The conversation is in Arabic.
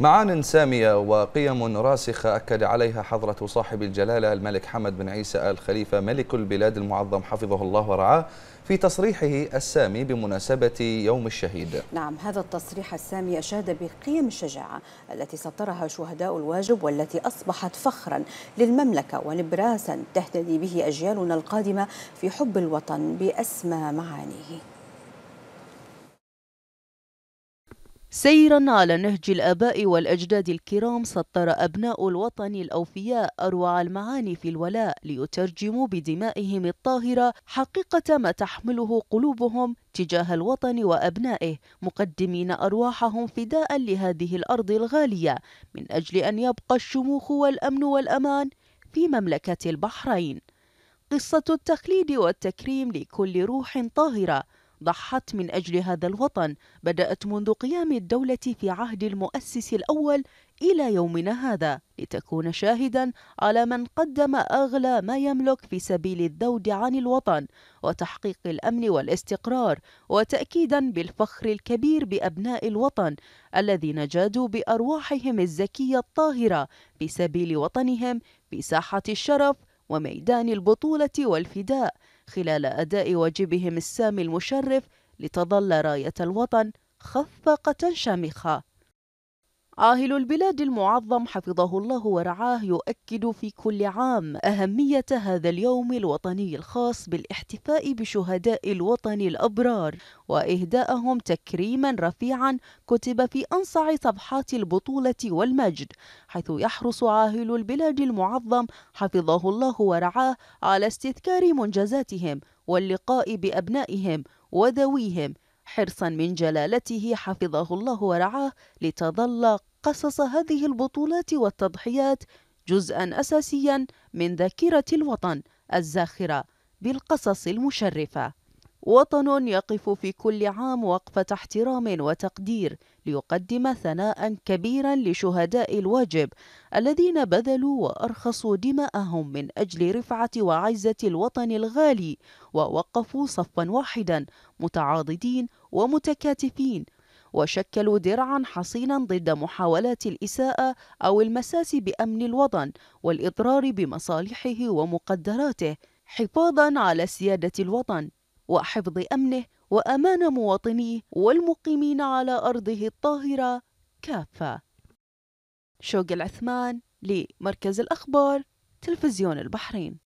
معان سامية وقيم راسخة أكد عليها حضرة صاحب الجلالة الملك حمد بن عيسى آل خليفة ملك البلاد المعظم حفظه الله ورعاه في تصريحه السامي بمناسبة يوم الشهيد نعم هذا التصريح السامي أشاد بقيم الشجاعة التي سطرها شهداء الواجب والتي أصبحت فخرا للمملكة ونبراسا تهتدي به أجيالنا القادمة في حب الوطن بأسمى معانيه سيرا على نهج الآباء والأجداد الكرام سطر أبناء الوطن الأوفياء أروع المعاني في الولاء ليترجموا بدمائهم الطاهرة حقيقة ما تحمله قلوبهم تجاه الوطن وأبنائه مقدمين أرواحهم فداء لهذه الأرض الغالية من أجل أن يبقى الشموخ والأمن والأمان في مملكة البحرين قصة التخليد والتكريم لكل روح طاهرة ضحت من أجل هذا الوطن بدأت منذ قيام الدولة في عهد المؤسس الأول إلى يومنا هذا لتكون شاهدا على من قدم أغلى ما يملك في سبيل الذود عن الوطن وتحقيق الأمن والاستقرار وتأكيدا بالفخر الكبير بأبناء الوطن الذين جادوا بأرواحهم الزكية الطاهرة في سبيل وطنهم في ساحة الشرف وميدان البطولة والفداء خلال أداء واجبهم السامي المشرف لتظل راية الوطن خفاقة شامخة عاهل البلاد المعظم حفظه الله ورعاه يؤكد في كل عام أهمية هذا اليوم الوطني الخاص بالاحتفاء بشهداء الوطن الأبرار وإهداءهم تكريما رفيعا كتب في أنصع صفحات البطولة والمجد حيث يحرص عاهل البلاد المعظم حفظه الله ورعاه على استذكار منجزاتهم واللقاء بأبنائهم وذويهم حرصا من جلالته حفظه الله ورعاه لتظل قصص هذه البطولات والتضحيات جزءا اساسيا من ذاكره الوطن الزاخره بالقصص المشرفه وطن يقف في كل عام وقفة احترام وتقدير ليقدم ثناء كبيرا لشهداء الواجب الذين بذلوا وأرخصوا دماءهم من أجل رفعة وعزة الوطن الغالي ووقفوا صفا واحدا متعاضدين ومتكاتفين وشكلوا درعا حصينا ضد محاولات الإساءة أو المساس بأمن الوطن والإضرار بمصالحه ومقدراته حفاظا على سيادة الوطن وحفظ أمنه وأمان مواطنيه والمقيمين على أرضه الطاهرة كافة شوق العثمان لمركز الأخبار تلفزيون البحرين